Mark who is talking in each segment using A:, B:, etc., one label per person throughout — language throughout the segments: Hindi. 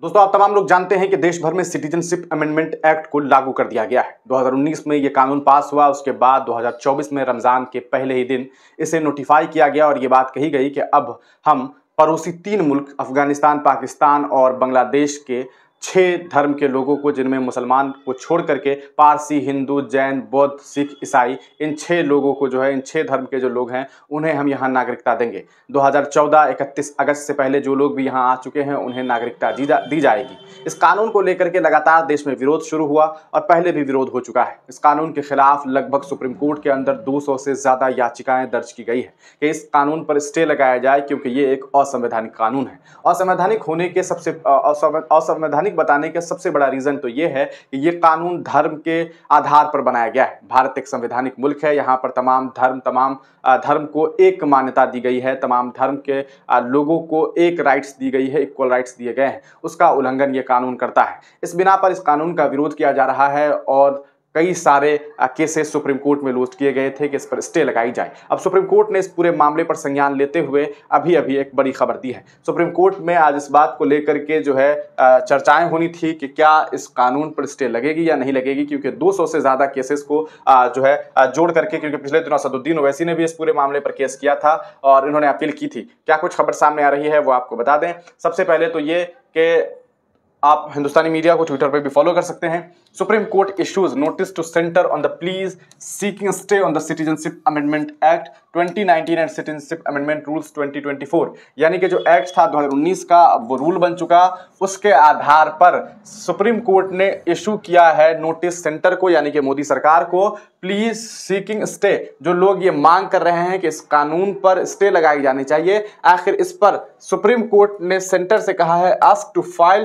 A: दोस्तों आप तमाम लोग जानते हैं कि देश भर में सिटीजनशिप अमेंडमेंट एक्ट को लागू कर दिया गया है 2019 में ये कानून पास हुआ उसके बाद 2024 में रमज़ान के पहले ही दिन इसे नोटिफाई किया गया और ये बात कही गई कि अब हम पड़ोसी तीन मुल्क अफगानिस्तान पाकिस्तान और बांग्लादेश के छः धर्म के लोगों को जिनमें मुसलमान को छोड़ करके पारसी हिंदू जैन बौद्ध सिख ईसाई इन छः लोगों को जो है इन छः धर्म के जो लोग हैं उन्हें हम यहाँ नागरिकता देंगे 2014 31 अगस्त से पहले जो लोग भी यहाँ आ चुके हैं उन्हें नागरिकता दी, जा, दी जाएगी इस कानून को लेकर के लगातार देश में विरोध शुरू हुआ और पहले भी विरोध हो चुका है इस कानून के खिलाफ लगभग सुप्रीम कोर्ट के अंदर दो से ज़्यादा याचिकाएं दर्ज की गई है कि इस कानून पर स्टे लगाया जाए क्योंकि ये एक असंवैधानिक कानून है असंवैधानिक होने के सबसे असंवैधानिक संवैधानिक बताने का सबसे बड़ा रीज़न तो यह है कि यह कानून धर्म के आधार पर बनाया गया है भारत एक संवैधानिक मुल्क है यहां पर तमाम धर्म तमाम धर्म को एक मान्यता दी गई है तमाम धर्म के लोगों को एक राइट्स दी गई है इक्वल राइट्स दिए गए हैं उसका उल्लंघन ये कानून करता है इस बिना पर इस कानून का विरोध किया जा रहा है और कई सारे केसेस सुप्रीम कोर्ट में लोस्ट किए गए थे कि इस पर स्टे लगाई जाए अब सुप्रीम कोर्ट ने इस पूरे मामले पर संज्ञान लेते हुए अभी अभी एक बड़ी खबर दी है सुप्रीम कोर्ट में आज इस बात को लेकर के जो है चर्चाएं होनी थी कि क्या इस कानून पर स्टे लगेगी या नहीं लगेगी क्योंकि 200 से ज़्यादा केसेस को जो है जोड़ करके क्योंकि पिछले दिनों सदुद्दीन ओवैसी ने भी इस पूरे मामले पर केस किया था और इन्होंने अपील की थी क्या कुछ खबर सामने आ रही है वो आपको बता दें सबसे पहले तो ये कि आप हिंदुस्तानी मीडिया को ट्विटर पर भी फॉलो कर सकते हैं Supreme Court issues notice to center on the pleas seeking stay on the Citizenship Amendment Act 2019 and Citizenship Amendment Rules 2024 यानी कि जो एक्ट था 2019 का अब वो रूल बन चुका उसके आधार पर सुप्रीम कोर्ट ने इशू किया है नोटिस सेंटर को यानी कि मोदी सरकार को प्लीज सीकिंग स्टे जो लोग ये मांग कर रहे हैं कि इस कानून पर स्टे लगाई जानी चाहिए आखिर इस पर सुप्रीम कोर्ट ने सेंटर से कहा है ask to file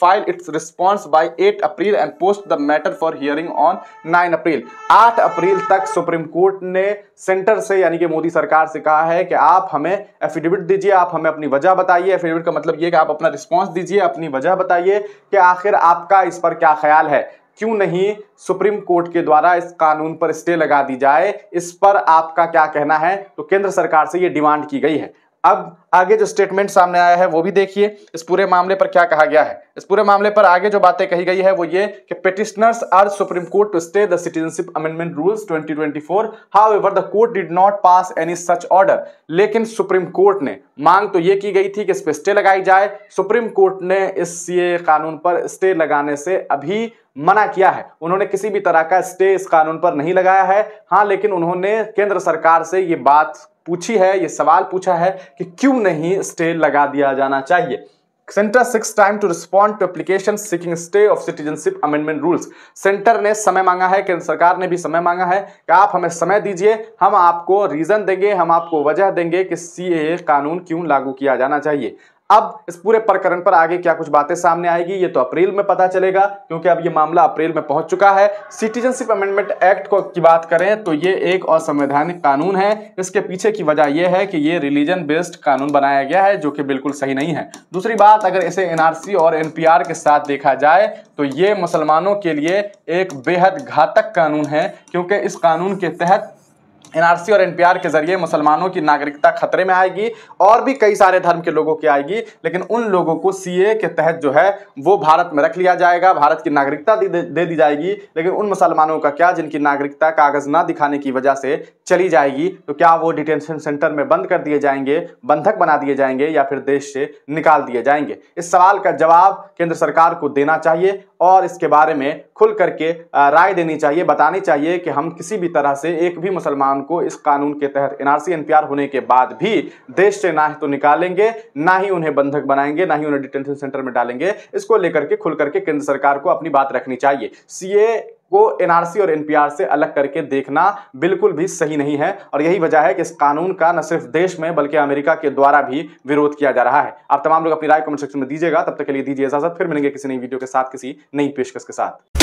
A: file its response by eight April and post the matter for hearing on nine April आठ अप्रैल तक सुप्रीम कोर्ट ने सेंटर से यानी कि मोदी सरकार से कहा है कि आप हमें एफिडेविट दीजिए आप हमें अपनी वजह बताइए एफिडेविट का मतलब ये कि आप अपना रिस्पॉन्स दीजिए अपनी वजह बताइए कि आखिर आपका इस पर क्या ख्याल है क्यों नहीं सुप्रीम कोर्ट के द्वारा इस कानून पर स्टे लगा दी जाए इस पर आपका क्या कहना है तो केंद्र सरकार से ये डिमांड की गई है अब आगे जो स्टेटमेंट सामने आया है वो भी देखिए इस पूरे मामले पर क्या कहा गया है इस पूरे मामले पर आगे जो बातें कही गई है वो ये कि petitioners are Supreme Court to stay the citizenship amendment rules 2024 however the court did not pass any such order लेकिन सुप्रीम कोर्ट ने मांग तो ये की गई थी कि इस पर स्टे लगाई जाए सुप्रीम कोर्ट ने इस ये कानून पर स्टे लगाने से अभी मना किया है उन्होंने किसी भी तरह का स्टे इस कानून पर नहीं लगाया है हाँ लेकिन उन्होंने केंद्र सरकार से ये बात पूछी है ये सवाल पूछा है कि क्यों नहीं स्टे लगा दिया जाना चाहिए centre seeks time to respond to application seeking stay of citizenship amendment rules centre ने समय मांगा है केंद्र सरकार ने भी समय मांगा है कि आप हमें समय दीजिए हम आपको रीजन देंगे हम आपको वजह देंगे कि सी कानून क्यों लागू किया जाना चाहिए अब इस पूरे प्रकरण पर आगे क्या कुछ बातें सामने आएगी ये तो अप्रैल में पता चलेगा क्योंकि अब ये मामला अप्रैल में पहुंच चुका है सिटीजनशिप अमेंडमेंट एक्ट को की बात करें तो ये एक और संवैधानिक कानून है इसके पीछे की वजह यह है कि ये रिलीजन बेस्ड कानून बनाया गया है जो कि बिल्कुल सही नहीं है दूसरी बात अगर इसे एनआरसी और एनपीआर के साथ देखा जाए तो ये मुसलमानों के लिए एक बेहद घातक कानून है क्योंकि इस कानून के तहत एनआरसी और एनपीआर के जरिए मुसलमानों की नागरिकता खतरे में आएगी और भी कई सारे धर्म के लोगों की आएगी लेकिन उन लोगों को सीए के तहत जो है वो भारत में रख लिया जाएगा भारत की नागरिकता दे, दे दी जाएगी लेकिन उन मुसलमानों का क्या जिनकी नागरिकता कागज ना दिखाने की वजह से चली जाएगी तो क्या वो डिटेंशन सेंटर में बंद कर दिए जाएंगे बंधक बना दिए जाएंगे या फिर देश से निकाल दिए जाएंगे इस सवाल का जवाब केंद्र सरकार को देना चाहिए और इसके बारे में खुल करके राय देनी चाहिए बतानी चाहिए कि हम किसी भी तरह से एक भी मुसलमान किसान को इस कानून के तहत एनआरसी एनपीआर होने के बाद भी देश से ना ही तो निकालेंगे ना ही उन्हें बंधक बनाएंगे ना ही उन्हें डिटेंशन सेंटर में डालेंगे इसको लेकर के खुल करके केंद्र सरकार को अपनी बात रखनी चाहिए सीए को एनआरसी और एनपीआर से अलग करके देखना बिल्कुल भी सही नहीं है और यही वजह है कि इस कानून का न सिर्फ देश में बल्कि अमेरिका के द्वारा भी विरोध किया जा रहा है आप तमाम लोग अपनी राय कमेंट सेक्शन में दीजिएगा तब तक के लिए दीजिए इजाजत फिर मिलेंगे किसी नई वीडियो के साथ किसी नई पेशकश के साथ